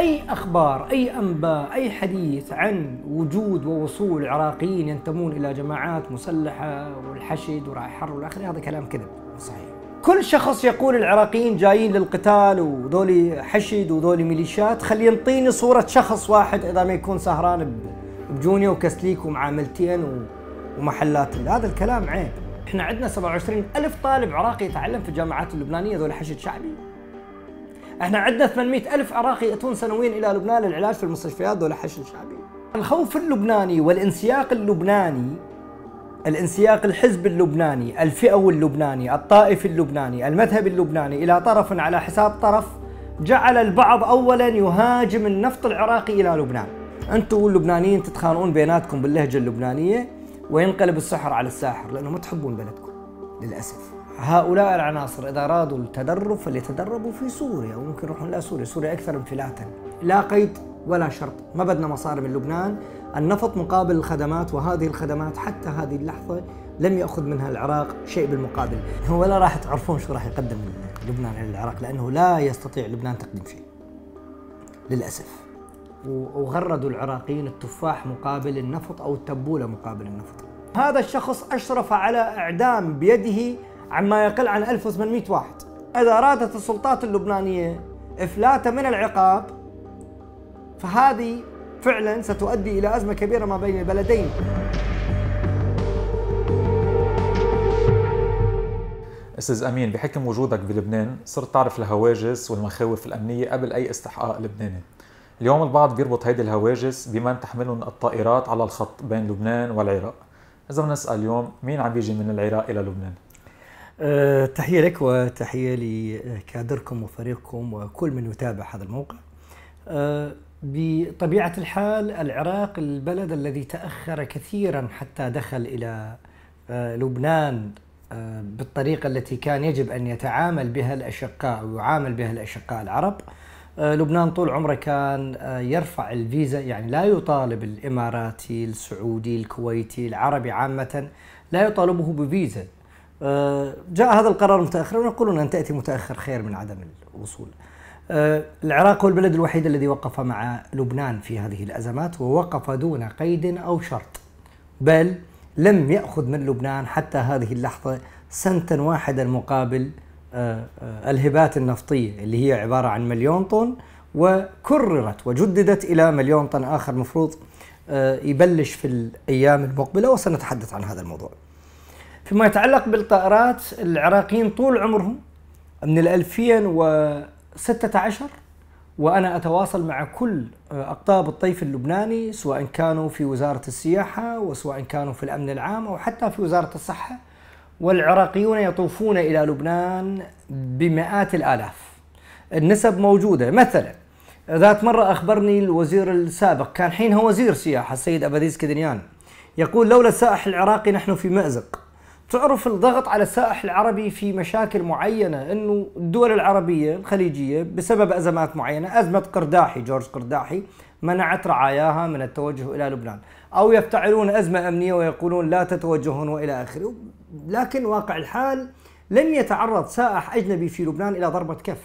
أي أخبار أي أنباء أي حديث عن وجود ووصول عراقيين ينتمون إلى جماعات مسلحة والحشد وراعي حر والآخر هذا كلام كذب صحيح كل شخص يقول العراقيين جايين للقتال وذولي حشد وذولي ميليشيات خلي ينطيني صورة شخص واحد إذا ما يكون سهران بجونيا وكسليك ومعاملتين ومحلات هذا الكلام عيب احنا عندنا 27 ألف طالب عراقي يتعلم في الجامعات اللبنانية ذولي حشد شعبي احنا عندنا 800 ألف عراقي يأتون سنويا إلى لبنان للعلاج في المستشفيات دول حشد شعبي الخوف اللبناني والانسياق اللبناني الانسياق الحزب اللبناني الفئوي اللبناني الطائفي اللبناني المذهب اللبناني إلى طرف على حساب طرف جعل البعض أولا يهاجم النفط العراقي إلى لبنان أنتم اللبنانيين تتخانقون بيناتكم باللهجة اللبنانية وينقلب السحر على الساحر لأنه ما تحبون بلدكم للأسف هؤلاء العناصر إذا أرادوا التدرب فليتدربوا في سوريا وممكن يروحون إلى سوريا سوريا أكثر انفلاتا لا قيد ولا شرط ما بدنا مصاري من لبنان النفط مقابل الخدمات وهذه الخدمات حتى هذه اللحظة لم يأخذ منها العراق شيء بالمقابل ولا راح تعرفون شو راح يقدم لبنان العراق لأنه لا يستطيع لبنان تقديم شيء للأسف وغردوا العراقيين التفاح مقابل النفط أو التبولة مقابل النفط هذا الشخص أشرف على إعدام بيده عما يقل عن 1800 واحد إذا أرادت السلطات اللبنانية إفلاته من العقاب فهذه فعلا ستؤدي إلى أزمة كبيرة ما بين البلدين استاذ امين بحكم وجودك بلبنان صرت تعرف الهواجس والمخاوف الامنيه قبل اي استحقاق لبناني اليوم البعض بيربط هيدي الهواجس بمن تحملهم الطائرات على الخط بين لبنان والعراق اذا بنسال اليوم مين عم بيجي من العراق الى لبنان أه تحية لك وتحية لكادركم وفريقكم وكل من يتابع هذا الموقع. أه بطبيعة الحال العراق البلد الذي تأخر كثيرا حتى دخل إلى أه لبنان آه، بالطريقة التي كان يجب أن يتعامل بها الأشقاء ويعامل بها الأشقاء العرب آه، لبنان طول عمره كان آه، يرفع الفيزا يعني لا يطالب الإماراتي السعودي الكويتي العربي عامة لا يطالبه بفيزا آه، جاء هذا القرار متاخرا ويقولون ان تاتي متاخر خير من عدم الوصول. آه، العراق هو البلد الوحيد الذي وقف مع لبنان في هذه الازمات ووقف دون قيد او شرط. بل لم ياخذ من لبنان حتى هذه اللحظه سنتا واحدا مقابل آه، الهبات النفطيه اللي هي عباره عن مليون طن وكررت وجددت الى مليون طن اخر مفروض يبلش في الايام المقبله وسنتحدث عن هذا الموضوع. فيما يتعلق بالطائرات العراقيين طول عمرهم من 2016 وانا اتواصل مع كل اقطاب الطيف اللبناني سواء كانوا في وزاره السياحه وسواء كانوا في الامن العام او حتى في وزاره الصحه والعراقيون يطوفون الى لبنان بمئات الالاف النسب موجوده مثلا ذات مره اخبرني الوزير السابق كان حينها وزير سياحه السيد اباديس كدنيان يقول لولا السائح العراقي نحن في مازق تعرف الضغط على السائح العربي في مشاكل معينة أنه الدول العربية الخليجية بسبب أزمات معينة أزمة قرداحي جورج قرداحي منعت رعاياها من التوجه إلى لبنان أو يفتعلون أزمة أمنية ويقولون لا تتوجهون وإلى آخره لكن واقع الحال لم يتعرض سائح أجنبي في لبنان إلى ضربة كف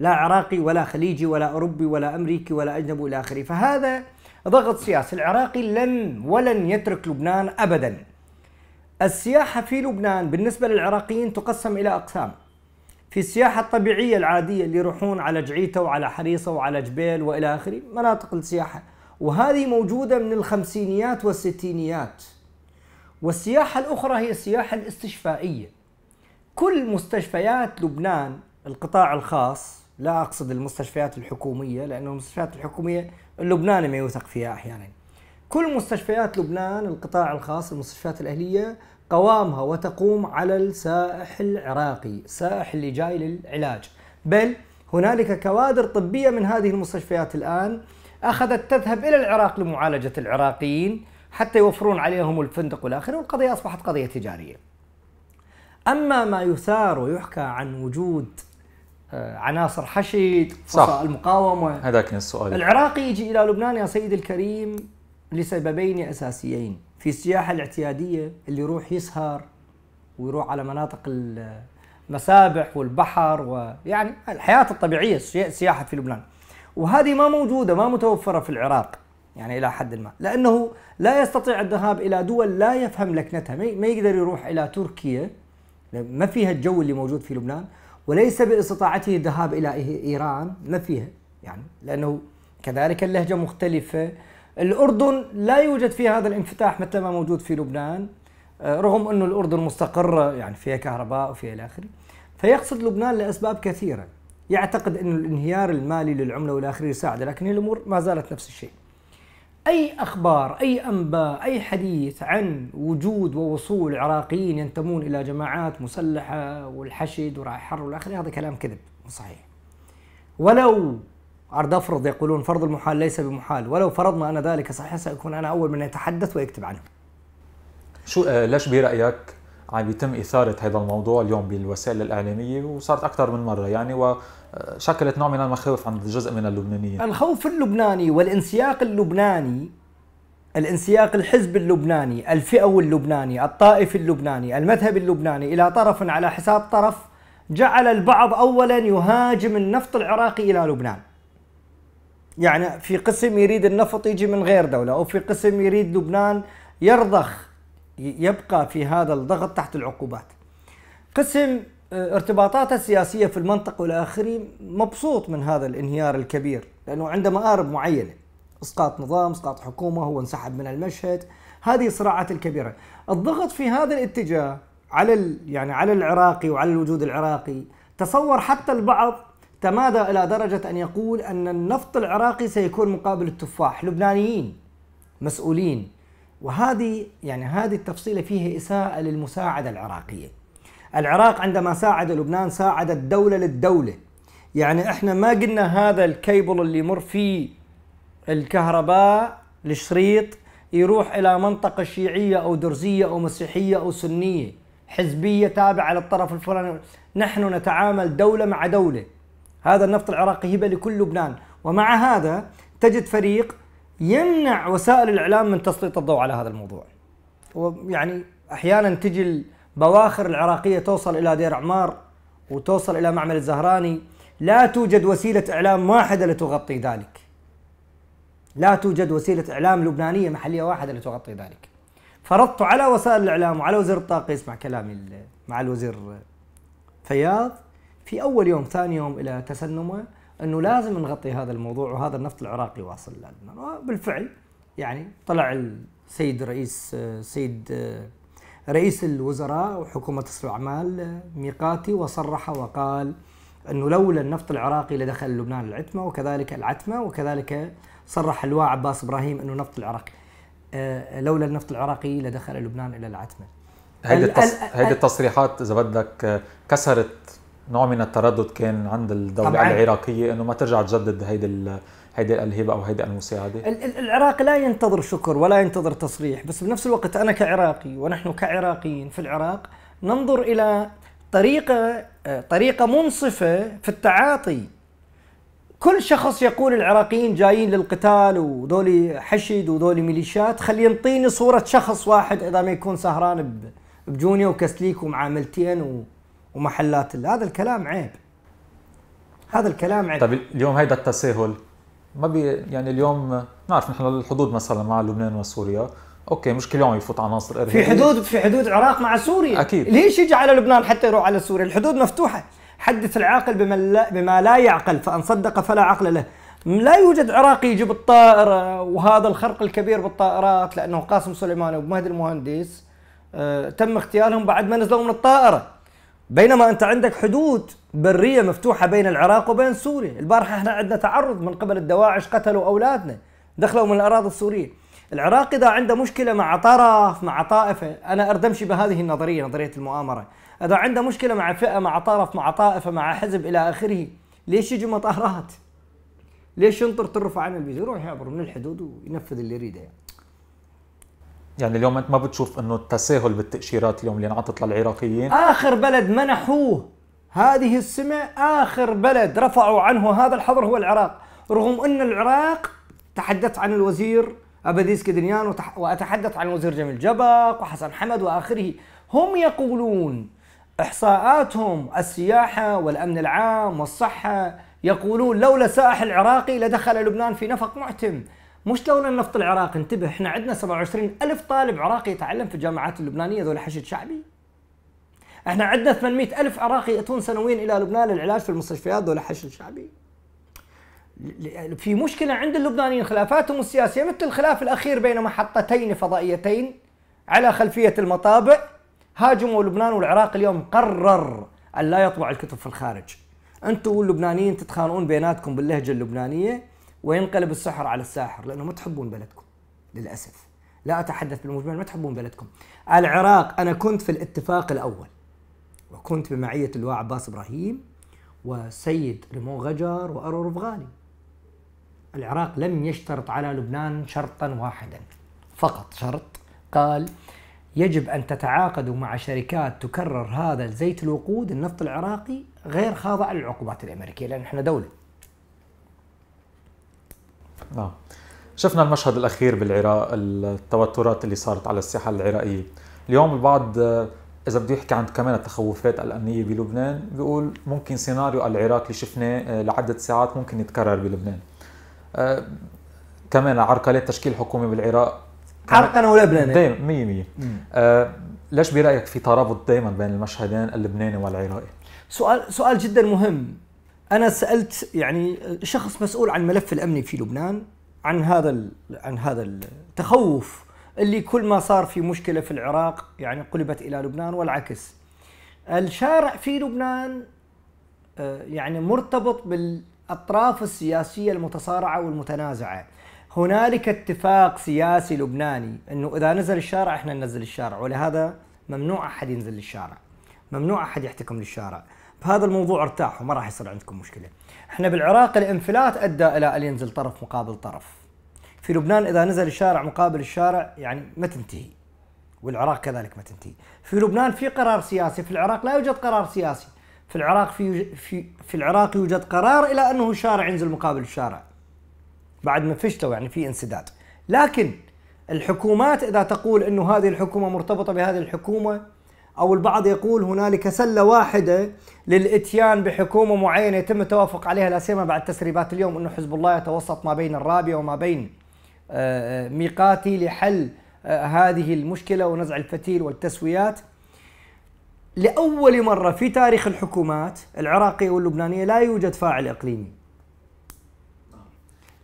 لا عراقي ولا خليجي ولا أوروبي ولا أمريكي ولا أجنبي إلى آخره فهذا ضغط سياسي العراقي لم ولن يترك لبنان أبداً السياحة في لبنان بالنسبة للعراقيين تقسم إلى أقسام في السياحة الطبيعية العادية اللي يروحون على جعيته وعلى حريصة وعلى جبيل وإلى آخره مناطق السياحة وهذه موجودة من الخمسينيات والستينيات والسياحة الأخرى هي السياحة الاستشفائية كل مستشفيات لبنان القطاع الخاص لا أقصد المستشفيات الحكومية لأن المستشفيات الحكومية اللبناني ما يوثق فيها أحيانا كل مستشفيات لبنان القطاع الخاص المستشفيات الأهلية قوامها وتقوم على السائح العراقي السائح اللي جاي للعلاج بل هنالك كوادر طبية من هذه المستشفيات الآن أخذت تذهب إلى العراق لمعالجة العراقيين حتى يوفرون عليهم الفندق والآخر والقضية أصبحت قضية تجارية أما ما يثار ويحكى عن وجود آه، عناصر حشد صح المقاومة هذاك السؤال العراقي يجي إلى لبنان يا سيدي الكريم لسببين اساسيين في السياحه الاعتياديه اللي يروح يسهر ويروح على مناطق المسابح والبحر ويعني الحياه الطبيعيه السياحه في لبنان وهذه ما موجوده ما متوفره في العراق يعني الى حد ما لانه لا يستطيع الذهاب الى دول لا يفهم لكنتها ما يقدر يروح الى تركيا ما فيها الجو اللي موجود في لبنان وليس باستطاعته الذهاب الى ايران ما فيها يعني لانه كذلك اللهجه مختلفه الأردن لا يوجد فيها هذا الانفتاح مثل ما موجود في لبنان آه، رغم أنه الأردن مستقرة يعني فيها كهرباء وفيها إلى آخره فيقصد لبنان لأسباب كثيرة يعتقد أن الانهيار المالي للعملة والى آخره يساعد لكن الأمور ما زالت نفس الشيء أي أخبار أي أنباء أي حديث عن وجود ووصول عراقيين ينتمون إلى جماعات مسلحة والحشد ورايح حر والى آخره هذا كلام كذب صحيح ولو عرض أفرض يقولون فرض المحال ليس بمحال ولو فرضنا أن ذلك صحيح سأكون أنا أول من يتحدث ويكتب عنه شو آه، ليش برأيك عم يتم إثارة هذا الموضوع اليوم بالوسائل الإعلامية وصارت أكثر من مرة يعني وشكلت آه، نوع من المخاوف عند جزء من اللبنانيين الخوف اللبناني والانسياق اللبناني الانسياق الحزب اللبناني الفئوي اللبناني الطائف اللبناني المذهب اللبناني إلى طرف على حساب طرف جعل البعض أولا يهاجم النفط العراقي إلى لبنان يعني في قسم يريد النفط يجي من غير دولة أو في قسم يريد لبنان يرضخ يبقى في هذا الضغط تحت العقوبات قسم آه، ارتباطاته السياسية في المنطقة والى آخره مبسوط من هذا الانهيار الكبير لأنه عنده مآرب معينة اسقاط نظام اسقاط حكومة هو انسحب من المشهد هذه الصراعات الكبيرة الضغط في هذا الاتجاه على يعني على العراقي وعلى الوجود العراقي تصور حتى البعض تمادى إلى درجة أن يقول أن النفط العراقي سيكون مقابل التفاح لبنانيين مسؤولين وهذه يعني هذه التفصيلة فيها إساءة للمساعدة العراقية العراق عندما ساعد لبنان ساعد الدوله للدولة يعني احنا ما قلنا هذا الكيبل اللي يمر فيه الكهرباء الشريط يروح الى منطقه شيعيه او درزيه او مسيحيه او سنيه حزبيه تابعه للطرف الفلاني نحن نتعامل دوله مع دوله هذا النفط العراقي هبة لكل لبنان ومع هذا تجد فريق يمنع وسائل الإعلام من تسليط الضوء على هذا الموضوع ويعني أحيانا تجي البواخر العراقية توصل إلى دير عمار وتوصل إلى معمل الزهراني لا توجد وسيلة إعلام واحدة لتغطي ذلك لا توجد وسيلة إعلام لبنانية محلية واحدة لتغطي ذلك فرضت على وسائل الإعلام وعلى وزير الطاقة يسمع كلامي مع الوزير فياض في اول يوم ثاني يوم الى تسنمه انه لازم نغطي هذا الموضوع وهذا النفط العراقي واصل لنا وبالفعل يعني طلع السيد رئيس السيد رئيس الوزراء وحكومة رأس الأعمال ميقاتي وصرح وقال أنه لولا النفط العراقي لدخل لبنان العتمة وكذلك العتمة وكذلك صرح الواع عباس إبراهيم أنه نفط العراقي آه، لولا النفط العراقي لدخل لبنان إلى العتمة هيدي التصريحات إذا بدك آه، كسرت نوع من التردد كان عند الدوله طبعاً. العراقيه انه ما ترجع تجدد هيدي هيدي الهبه او هيدي المساعده العراق لا ينتظر شكر ولا ينتظر تصريح بس بنفس الوقت انا كعراقي ونحن كعراقيين في العراق ننظر الى طريقه طريقه منصفه في التعاطي كل شخص يقول العراقيين جايين للقتال ودولي حشد ودولي ميليشيات خلي ينطيني صوره شخص واحد اذا ما يكون سهران بجونيو وكسليك ومعاملتين و... ومحلات اللي. هذا الكلام عيب هذا الكلام عيب طيب اليوم هيدا التساهل ما بي يعني اليوم نعرف نحن الحدود مثلا مع لبنان وسوريا اوكي مش كل يوم يفوت عناصر ارهابيه في حدود في حدود العراق مع سوريا اكيد ليش يجي على لبنان حتى يروح على سوريا الحدود مفتوحه حدث العاقل بما لا, بما لا يعقل فان صدق فلا عقل له لا يوجد عراقي يجي بالطائرة وهذا الخرق الكبير بالطائرات لأنه قاسم سليماني ومهدي المهندس آه، تم اغتيالهم بعد ما نزلوا من الطائرة بينما انت عندك حدود بريه مفتوحه بين العراق وبين سوريا، البارحه احنا عندنا تعرض من قبل الدواعش قتلوا اولادنا، دخلوا من الاراضي السوريه. العراق اذا عنده مشكله مع طرف مع طائفه، انا ارد امشي بهذه النظريه نظريه المؤامره، اذا عنده مشكله مع فئه مع طرف مع طائفه مع حزب الى اخره، ليش يجي مطارات؟ ليش ينطر ترفع عن الفيزا؟ يروح يعبر من الحدود وينفذ اللي يريده يعني. يعني اليوم انت ما بتشوف انه التساهل بالتاشيرات اليوم اللي انعطت للعراقيين اخر بلد منحوه هذه السمه اخر بلد رفعوا عنه هذا الحظر هو العراق رغم ان العراق تحدثت عن الوزير اباديس كدنيان وتح... واتحدث عن الوزير جميل جبق وحسن حمد واخره هم يقولون احصاءاتهم السياحه والامن العام والصحه يقولون لولا سائح العراقي لدخل لبنان في نفق معتم مش لولا النفط العراقي انتبه احنا عندنا 27 ألف طالب عراقي يتعلم في الجامعات اللبنانية ذول حشد شعبي احنا عندنا 800 ألف عراقي يأتون سنويا إلى لبنان للعلاج في المستشفيات ذول حشد شعبي في مشكلة عند اللبنانيين خلافاتهم السياسية مثل الخلاف الأخير بين محطتين فضائيتين على خلفية المطابع هاجموا لبنان والعراق اليوم قرر أن لا يطبع الكتب في الخارج أنتم اللبنانيين تتخانقون بيناتكم باللهجة اللبنانية وينقلب السحر على الساحر لانه ما تحبون بلدكم للاسف لا اتحدث بالمجمل ما تحبون بلدكم العراق انا كنت في الاتفاق الاول وكنت بمعيه اللواء عباس ابراهيم وسيد ريمون غجر وارور غالي العراق لم يشترط على لبنان شرطا واحدا فقط شرط قال يجب ان تتعاقدوا مع شركات تكرر هذا الزيت الوقود النفط العراقي غير خاضع للعقوبات الامريكيه لان احنا دوله نعم شفنا المشهد الأخير بالعراق التوترات اللي صارت على الساحة العراقية اليوم البعض آه، إذا بده يحكي عن كمان التخوفات الأمنية بلبنان بيقول ممكن سيناريو العراق اللي شفناه آه، لعدة ساعات ممكن يتكرر بلبنان أه كمان عرقلة تشكيل حكومة بالعراق عرقلة ولبنان دايما مية مية أه ليش برأيك في ترابط دايما بين المشهدين اللبناني والعراقي؟ سؤال سؤال جدا مهم انا سالت يعني شخص مسؤول عن الملف الامني في لبنان عن هذا عن هذا التخوف اللي كل ما صار في مشكله في العراق يعني قلبت الى لبنان والعكس. الشارع في لبنان آه، يعني مرتبط بالاطراف السياسيه المتصارعه والمتنازعه. هنالك اتفاق سياسي لبناني انه اذا نزل الشارع احنا ننزل الشارع ولهذا ممنوع احد ينزل للشارع. ممنوع احد يحتكم للشارع. بهذا الموضوع ارتاحوا ما راح يصير عندكم مشكله. احنا بالعراق الانفلات ادى الى ان ينزل طرف مقابل طرف. في لبنان اذا نزل الشارع مقابل الشارع يعني ما تنتهي. والعراق كذلك ما تنتهي. في لبنان في قرار سياسي، في العراق لا يوجد قرار سياسي. في العراق في في في العراق يوجد قرار الى انه الشارع ينزل مقابل الشارع. بعد ما فشتوا يعني في انسداد. لكن الحكومات اذا تقول انه هذه الحكومه مرتبطه بهذه الحكومه او البعض يقول هنالك سله واحده للاتيان بحكومه معينه يتم التوافق عليها لا سيما بعد تسريبات اليوم انه حزب الله يتوسط ما بين الرابيه وما بين آه، آه، ميقاتي لحل آه، هذه المشكله ونزع الفتيل والتسويات لاول مره في تاريخ الحكومات العراقيه واللبنانيه لا يوجد فاعل اقليمي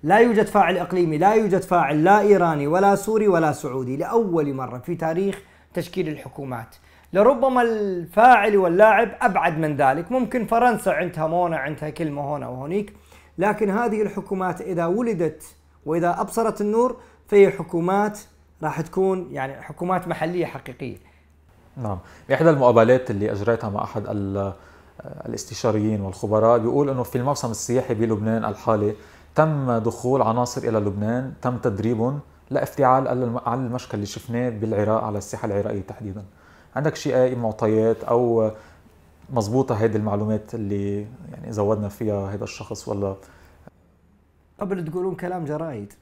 لا يوجد فاعل اقليمي لا يوجد فاعل لا ايراني ولا سوري ولا سعودي لاول مره في تاريخ تشكيل الحكومات لربما الفاعل واللاعب أبعد من ذلك ممكن فرنسا عندها مونة عندها كلمة هنا وهونيك لكن هذه الحكومات إذا ولدت وإذا أبصرت النور فهي حكومات راح تكون يعني حكومات محلية حقيقية نعم بإحدى المقابلات اللي أجريتها مع أحد الاستشاريين والخبراء بيقول أنه في الموسم السياحي بلبنان الحالي تم دخول عناصر إلى لبنان تم تدريبهم لافتعال على المشكل اللي شفناه بالعراق على الساحة العراقية تحديداً عندك شيء اي آه، معطيات او مزبوطة هيدي المعلومات اللي يعني زودنا فيها هذا الشخص ولا قبل تقولون كلام جرايد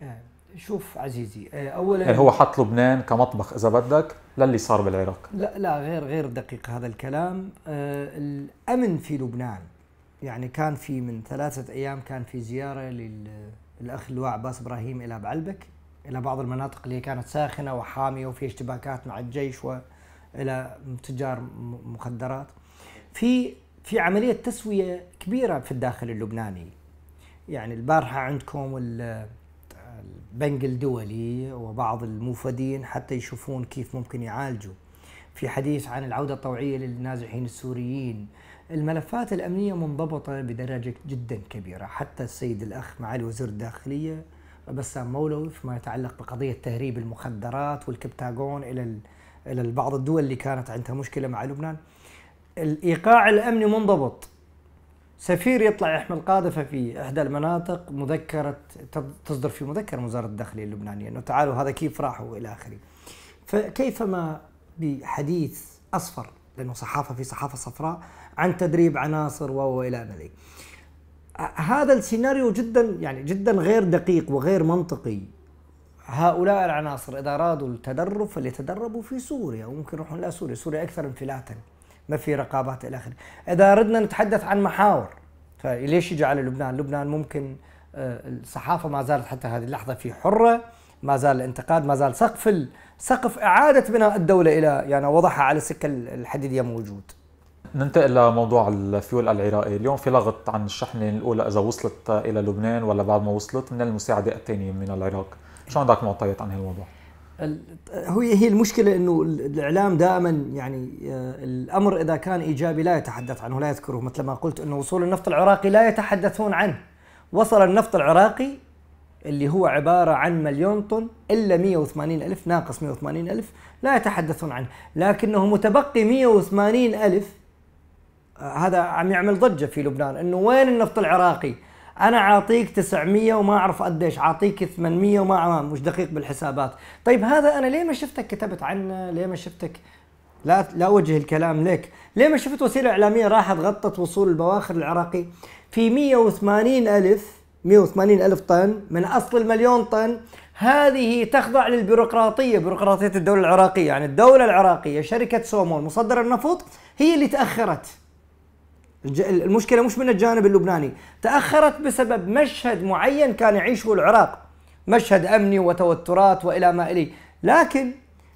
يعني شوف عزيزي آه، اولا يعني هو حط لبنان كمطبخ اذا بدك للي صار بالعراق لا لا غير غير دقيق هذا الكلام الامن في لبنان يعني كان في من ثلاثه ايام كان في زياره للاخ اللواء عباس ابراهيم الى بعلبك إلى بعض المناطق اللي كانت ساخنة وحامية وفي اشتباكات مع الجيش وإلى تجار مخدرات في في عملية تسوية كبيرة في الداخل اللبناني يعني البارحة عندكم البنك الدولي وبعض الموفدين حتى يشوفون كيف ممكن يعالجوا في حديث عن العودة الطوعية للنازحين السوريين الملفات الأمنية منضبطة بدرجة جدا كبيرة حتى السيد الأخ معالي وزير الداخلية بسام مولوي فيما يتعلق بقضيه تهريب المخدرات والكبتاغون الى الى بعض الدول اللي كانت عندها مشكله مع لبنان. الايقاع الامني منضبط. سفير يطلع يحمل قاذفه في احدى المناطق مذكره تصدر في مذكره وزاره الداخليه اللبنانيه انه تعالوا هذا كيف راحوا الى اخره. فكيفما بحديث اصفر لانه صحافه في صحافه صفراء عن تدريب عناصر والى ما ذلك. هذا السيناريو جدا يعني جدا غير دقيق وغير منطقي هؤلاء العناصر اذا ارادوا التدرب فليتدربوا في سوريا وممكن يروحون الى سوريا، سوريا اكثر انفلاتا ما في رقابات الى اخره، اذا اردنا نتحدث عن محاور فليش يجي على لبنان؟ لبنان ممكن آه، الصحافه ما زالت حتى هذه اللحظه في حره، ما زال الانتقاد، ما زال سقف سقف اعاده بناء الدوله الى يعني وضعها على السكه الحديديه موجود. ننتقل لموضوع الفيول العراقي اليوم في لغط عن الشحنة الأولى إذا وصلت إلى لبنان ولا بعد ما وصلت من المساعدة الثانية من العراق شو عندك معطيات عن هالموضوع؟ هو هي المشكلة انه الاعلام دائما يعني آه، الامر اذا كان ايجابي لا يتحدث عنه لا يذكره مثل ما قلت انه وصول النفط العراقي لا يتحدثون عنه وصل النفط العراقي اللي هو عبارة عن مليون طن إلا 180 ألف ناقص 180 ألف لا يتحدثون عنه لكنه متبقي 180 ألف هذا عم يعمل ضجه في لبنان انه وين النفط العراقي؟ انا اعطيك 900 وما اعرف قديش اعطيك 800 وما آه، مش دقيق بالحسابات طيب هذا انا ليه ما شفتك كتبت عنه ليه ما شفتك لا لا اوجه الكلام لك ليه ما شفت وسيله اعلاميه راحت غطت وصول البواخر العراقي في 180 الف 180 الف طن من اصل المليون طن هذه تخضع للبيروقراطيه بيروقراطيه الدوله العراقيه يعني الدوله العراقيه شركه سومون مصدر النفط هي اللي تاخرت المشكله مش من الجانب اللبناني تاخرت بسبب مشهد معين كان يعيشه العراق مشهد امني وتوترات والى ما اليه لكن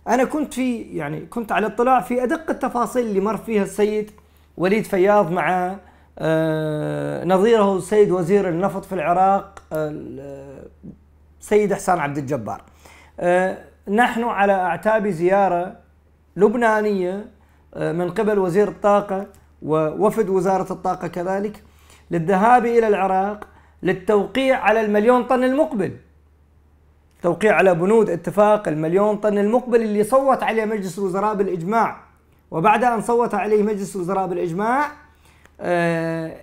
انا كنت في يعني كنت على اطلاع في ادق التفاصيل اللي مر فيها السيد وليد فياض مع آه، نظيره السيد وزير النفط في العراق آه، السيد حسان عبد الجبار آه، نحن على اعتاب زياره لبنانيه من قبل وزير الطاقه ووفد وزارة الطاقة كذلك للذهاب إلى العراق للتوقيع على المليون طن المقبل توقيع على بنود اتفاق المليون طن المقبل اللي صوت عليه مجلس الوزراء بالإجماع وبعد أن صوت عليه مجلس الوزراء بالإجماع آه،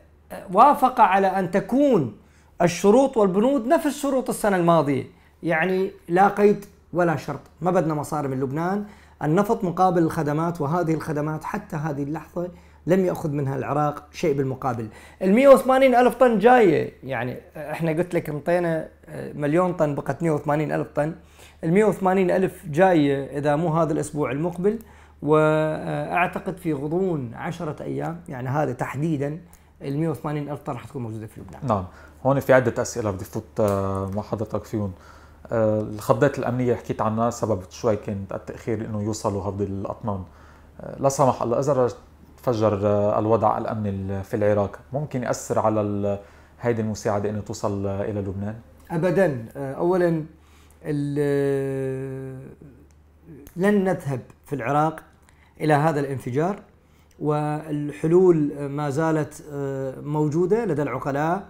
وافق على أن تكون الشروط والبنود نفس شروط السنة الماضية يعني لا قيد ولا شرط ما بدنا مصاري من لبنان النفط مقابل الخدمات وهذه الخدمات حتى هذه اللحظة لم ياخذ منها العراق شيء بالمقابل ال 180 الف طن جايه يعني احنا قلت لك انطينا آه، مليون طن بقت 180 الف طن ال 180 الف جايه اذا مو هذا الاسبوع المقبل واعتقد في غضون عشرة ايام يعني هذا تحديدا ال 180 الف طن راح تكون موجوده في لبنان نعم هون في عده اسئله بدي فوت آه، مع حضرتك فيهم آه، الخضات الامنيه حكيت عنها سبب شوي كانت التاخير انه يوصلوا هذه الاطنان لا سمح الله اذا تفجر آه، الوضع الامني في العراق ممكن ياثر على هذه المساعده انه توصل آه، الى لبنان ابدا آه، اولا لن نذهب في العراق الى هذا الانفجار والحلول ما زالت موجوده لدى العقلاء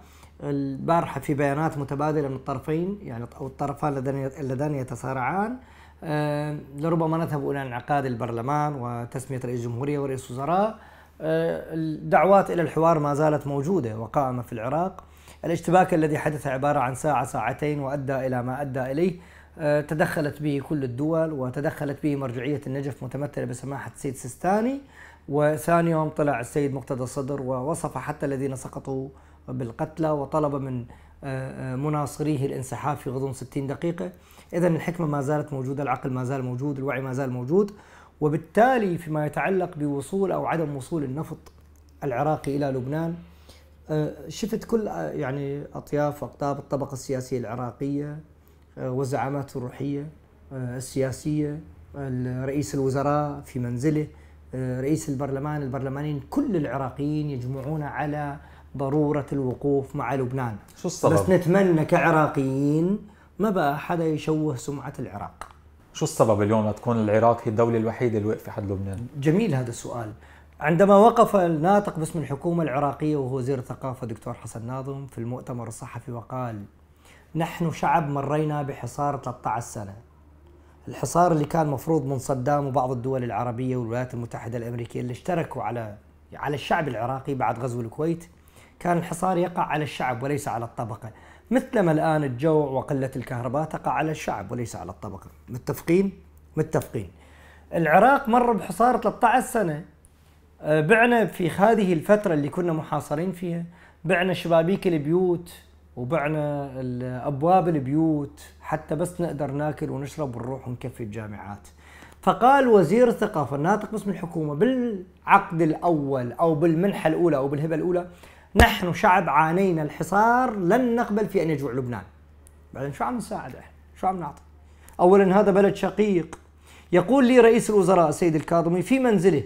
البارحه في بيانات متبادله من الطرفين يعني او الطرفان اللذان يتصارعان آه، لربما نذهب إلى انعقاد البرلمان وتسمية رئيس جمهورية ورئيس وزراء آه، الدعوات إلى الحوار ما زالت موجودة وقائمة في العراق الاشتباك الذي حدث عبارة عن ساعة ساعتين وأدى إلى ما أدى إليه آه، تدخلت به كل الدول وتدخلت به مرجعية النجف متمثلة بسماحة السيد سيستاني وثاني يوم طلع السيد مقتدى الصدر ووصف حتى الذين سقطوا بالقتلى وطلب من مناصريه الانسحاب في غضون 60 دقيقة إذا الحكمة ما زالت موجودة العقل ما زال موجود الوعي ما زال موجود وبالتالي فيما يتعلق بوصول أو عدم وصول النفط العراقي إلى لبنان آه، شفت كل آه، يعني أطياف وأقطاب الطبقة السياسية العراقية آه، والزعامات الروحية السياسية رئيس الوزراء في منزله رئيس البرلمان البرلمانيين كل العراقيين يجمعون على ضروره الوقوف مع لبنان شو السبب؟ بس نتمنى كعراقيين ما بقى حدا يشوه سمعه العراق شو السبب اليوم لتكون العراق هي الدوله الوحيده اللي وقفت حد لبنان؟ جميل هذا السؤال عندما وقف الناطق باسم الحكومة العراقية وهو وزير الثقافة دكتور حسن ناظم في المؤتمر الصحفي وقال نحن شعب مرينا بحصار 13 سنة الحصار اللي كان مفروض من صدام وبعض الدول العربية والولايات المتحدة الأمريكية اللي اشتركوا على على الشعب العراقي بعد غزو الكويت كان الحصار يقع على الشعب وليس على الطبقة مثلما الآن الجوع وقلة الكهرباء تقع على الشعب وليس على الطبقة متفقين؟ متفقين العراق مر بحصار 13 سنة آه، بعنا في هذه الفترة اللي كنا محاصرين فيها بعنا شبابيك البيوت وبعنا أبواب البيوت حتى بس نقدر ناكل ونشرب ونروح ونكفي الجامعات فقال وزير الثقافة الناطق باسم الحكومة بالعقد الأول أو بالمنحة الأولى أو بالهبة الأولى نحن شعب عانينا الحصار لن نقبل في ان يجوع لبنان بعدين شو عم نساعد احنا شو عم نعطي اولا هذا بلد شقيق يقول لي رئيس الوزراء السيد الكاظمي في منزله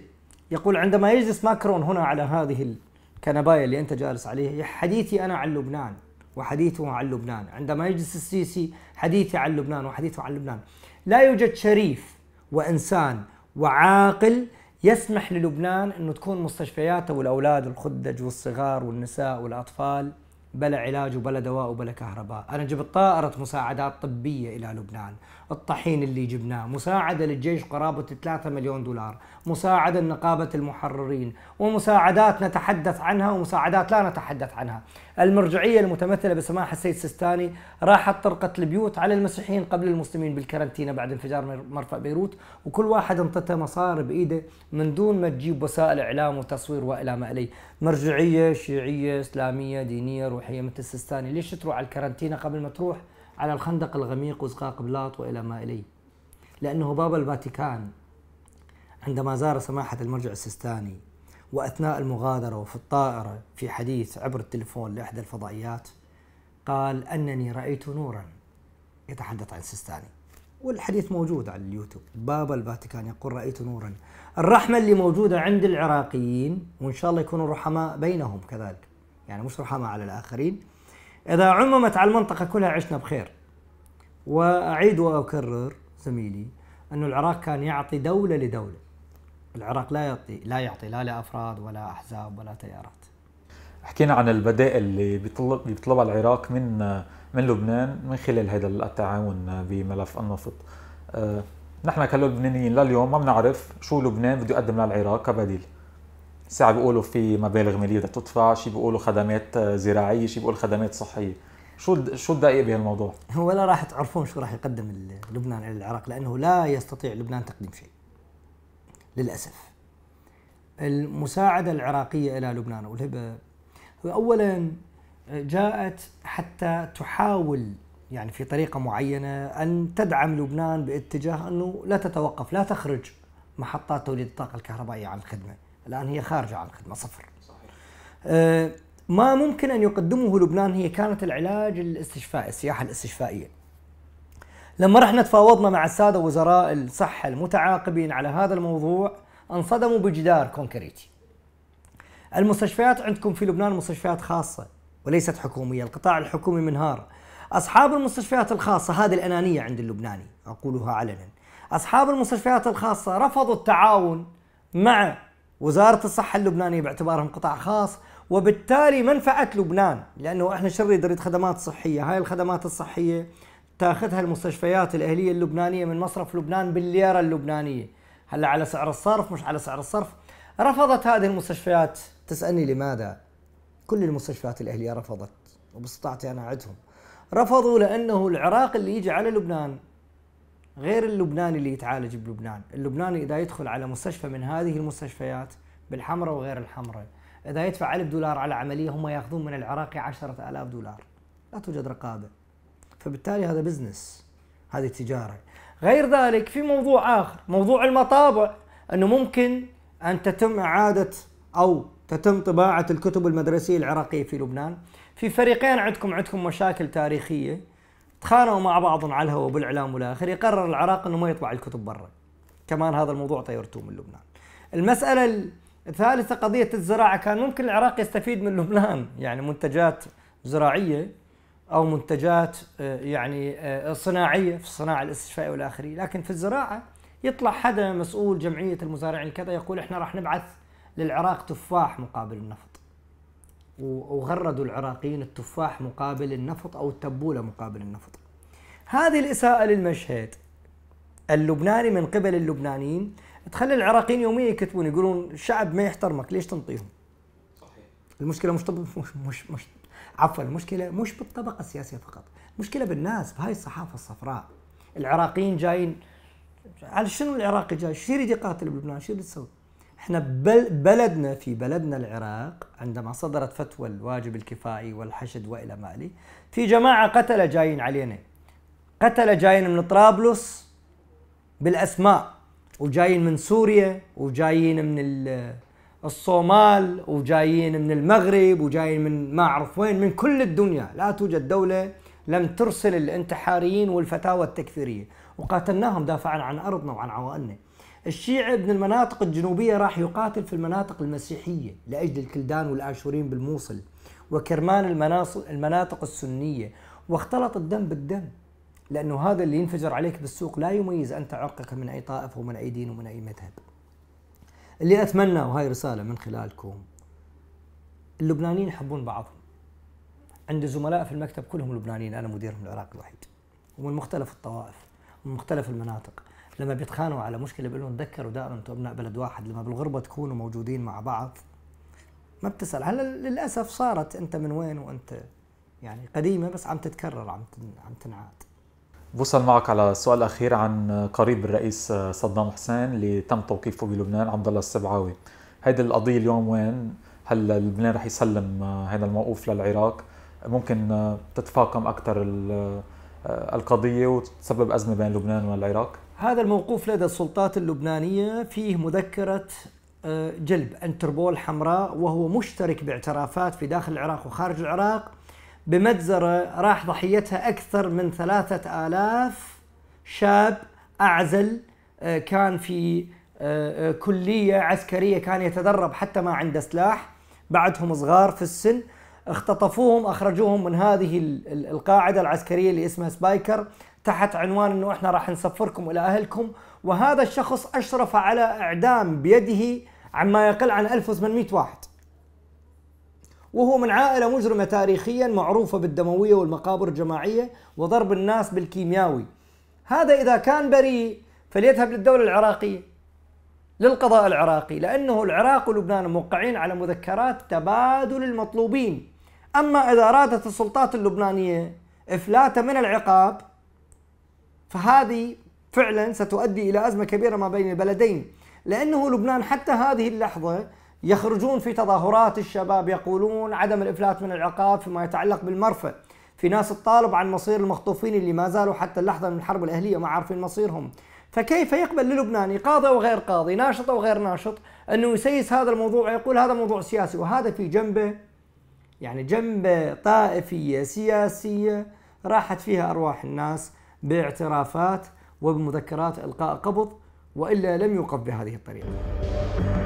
يقول عندما يجلس ماكرون هنا على هذه الكنبايه اللي انت جالس عليها حديثي انا عن لبنان وحديثه عن لبنان عندما يجلس السيسي حديثي عن لبنان وحديثه عن لبنان لا يوجد شريف وانسان وعاقل يسمح للبنان انه تكون مستشفياته والاولاد الخدج والصغار والنساء والاطفال بلا علاج وبلا دواء وبلا كهرباء، انا جبت طائره مساعدات طبيه الى لبنان، الطحين اللي جبناه مساعدة للجيش قرابة 3 مليون دولار مساعدة لنقابة المحررين ومساعدات نتحدث عنها ومساعدات لا نتحدث عنها المرجعية المتمثلة بسماحة السيد سستاني راحت طرقت البيوت على المسيحيين قبل المسلمين بالكرنتينة بعد انفجار مرفأ بيروت وكل واحد انطته مصاري بإيده من دون ما تجيب وسائل إعلام وتصوير وإلى ما إليه مرجعية شيعية إسلامية دينية روحية مثل السستاني ليش تروح على الكرنتينة قبل ما تروح على الخندق الغميق وزقاق بلاط والى ما اليه. لانه بابا الفاتيكان عندما زار سماحه المرجع السيستاني واثناء المغادره وفي الطائره في حديث عبر التلفون لاحدى الفضائيات قال انني رايت نورا يتحدث عن السيستاني. والحديث موجود على اليوتيوب بابا الفاتيكان يقول رأيت نورا الرحمة اللي موجودة عند العراقيين وإن شاء الله يكونوا رحماء بينهم كذلك يعني مش رحماء على الآخرين إذا عممت على المنطقة كلها عشنا بخير وأعيد وأكرر زميلي أن العراق كان يعطي دولة لدولة العراق لا يعطي لا يعطي لا لأفراد ولا أحزاب ولا تيارات حكينا عن البدائل اللي بيطلب بيطلبها العراق من من لبنان من خلال هذا التعاون بملف النفط آه، نحن كلبنانيين لليوم ما بنعرف شو لبنان بده يقدم للعراق كبديل ساعة بيقولوا في مبالغ مالية بدها تدفع، شي بيقولوا خدمات آه، زراعية، شي بيقولوا خدمات صحية، شو شو الدقيق بهالموضوع؟ هو لا راح تعرفون شو راح يقدم لبنان على العراق لأنه لا يستطيع لبنان تقديم شيء للأسف المساعدة العراقية إلى لبنان والهبة أولا آه، جاءت حتى تحاول يعني في طريقة معينة أن تدعم لبنان باتجاه أنه لا تتوقف لا تخرج محطات توليد الطاقة الكهربائية عن الخدمة الان هي خارجه عن الخدمه صفر صحيح. آه، ما ممكن ان يقدمه لبنان هي كانت العلاج الاستشفائي السياحه الاستشفائيه لما رحنا تفاوضنا مع الساده وزراء الصحه المتعاقبين على هذا الموضوع انصدموا بجدار كونكريتي المستشفيات عندكم في لبنان مستشفيات خاصه وليست حكوميه القطاع الحكومي منهار اصحاب المستشفيات الخاصه هذه الانانيه عند اللبناني اقولها علنا اصحاب المستشفيات الخاصه رفضوا التعاون مع وزاره الصحه اللبنانيه باعتبارهم قطاع خاص وبالتالي منفعه لبنان لانه احنا شريد نريد خدمات صحيه هاي الخدمات الصحيه تاخذها المستشفيات الاهليه اللبنانيه من مصرف لبنان بالليره اللبنانيه هلا على سعر الصرف مش على سعر الصرف رفضت هذه المستشفيات تسالني لماذا كل المستشفيات الاهليه رفضت وباستطاعتي انا اعدهم رفضوا لانه العراق اللي يجي على لبنان غير اللبناني اللي يتعالج بلبنان اللبناني اذا يدخل على مستشفى من هذه المستشفيات بالحمراء وغير الحمراء اذا يدفع 1000 دولار على عمليه هم ياخذون من العراقي 10000 دولار لا توجد رقابه فبالتالي هذا بزنس هذه تجاره غير ذلك في موضوع اخر موضوع المطابع انه ممكن ان تتم اعاده او تتم طباعه الكتب المدرسيه العراقيه في لبنان في فريقين عندكم عندكم مشاكل تاريخيه تخانوا مع بعضهم على الهواء وبالاعلام والى اخره قرر العراق انه ما يطبع الكتب برا كمان هذا الموضوع طيرته من لبنان المساله الثالثه قضيه الزراعه كان ممكن العراق يستفيد من لبنان يعني منتجات زراعيه او منتجات آه، يعني آه، صناعيه في الصناعه الاستشفائيه والى اخره لكن في الزراعه يطلع حدا مسؤول جمعيه المزارعين كذا يقول احنا راح نبعث للعراق تفاح مقابل النفط وغردوا العراقيين التفاح مقابل النفط او التبوله مقابل النفط. هذه الاساءه للمشهد اللبناني من قبل اللبنانيين تخلي العراقيين يوميا يكتبون يقولون الشعب ما يحترمك ليش تنطيهم؟ صحيح المشكله مش طب مش مش, مش عفوا المشكله مش بالطبقه السياسيه فقط، المشكله بالناس بهاي الصحافه الصفراء. العراقيين جايين على شنو العراقي جاي؟ شو يريد يقاتل بلبنان؟ شو يريد يسوي؟ احنا بل بلدنا في بلدنا العراق عندما صدرت فتوى الواجب الكفائي والحشد والى ما في جماعه قتله جايين علينا قتله جايين من طرابلس بالاسماء وجايين من سوريا وجايين من الصومال وجايين من المغرب وجايين من ما اعرف وين من كل الدنيا لا توجد دوله لم ترسل الانتحاريين والفتاوى التكفيريه وقاتلناهم دافعا عن ارضنا وعن عوائلنا الشيعه من المناطق الجنوبية راح يقاتل في المناطق المسيحية لأجل الكلدان والآشورين بالموصل وكرمان المناطق السنية واختلط الدم بالدم لأنه هذا اللي ينفجر عليك بالسوق لا يميز أنت عرقك من أي طائفة ومن أي دين ومن أي مذهب اللي أتمنى وهاي رسالة من خلالكم اللبنانيين يحبون بعضهم عندي زملاء في المكتب كلهم لبنانيين أنا مديرهم العراقي الوحيد ومن مختلف الطوائف ومن مختلف المناطق لما بيتخانقوا على مشكله بيقولوا تذكروا دائما انتم ابناء بلد واحد لما بالغربه تكونوا موجودين مع بعض ما بتسال هلا للاسف صارت انت من وين وانت يعني قديمه بس عم تتكرر عم عم تنعاد بوصل معك على السؤال الاخير عن قريب الرئيس صدام حسين اللي تم توقيفه بلبنان عبد الله السبعاوي هيدي القضيه اليوم وين هل لبنان رح يسلم هذا الموقوف للعراق ممكن تتفاقم اكثر القضيه وتسبب ازمه بين لبنان والعراق هذا الموقوف لدى السلطات اللبنانية فيه مذكرة آه، جلب انتربول حمراء وهو مشترك باعترافات في داخل العراق وخارج العراق بمجزرة راح ضحيتها أكثر من ثلاثة آلاف شاب أعزل آه، كان في آه، كلية عسكرية كان يتدرب حتى ما عنده سلاح بعدهم صغار في السن اختطفوهم أخرجوهم من هذه القاعدة العسكرية اللي اسمها سبايكر تحت عنوان انه احنا راح نسفركم الى اهلكم وهذا الشخص اشرف على اعدام بيده عما يقل عن 1800 واحد وهو من عائلة مجرمة تاريخيا معروفة بالدموية والمقابر الجماعية وضرب الناس بالكيمياوي هذا إذا كان بريء فليذهب للدولة العراقية للقضاء العراقي لأنه العراق ولبنان موقعين على مذكرات تبادل المطلوبين أما إذا أرادت السلطات اللبنانية إفلاته من العقاب فهذه فعلا ستؤدي الى ازمه كبيره ما بين البلدين لانه لبنان حتى هذه اللحظه يخرجون في تظاهرات الشباب يقولون عدم الافلات من العقاب فيما يتعلق بالمرفأ في ناس تطالب عن مصير المخطوفين اللي ما زالوا حتى اللحظه من الحرب الاهليه ما عارفين مصيرهم فكيف يقبل للبناني قاضي وغير قاضي ناشط او غير ناشط انه يسيس هذا الموضوع ويقول هذا موضوع سياسي وهذا في جنبه يعني جنبه طائفيه سياسيه راحت فيها ارواح الناس باعترافات وبمذكرات إلقاء قبض وإلا لم يوقف بهذه الطريقة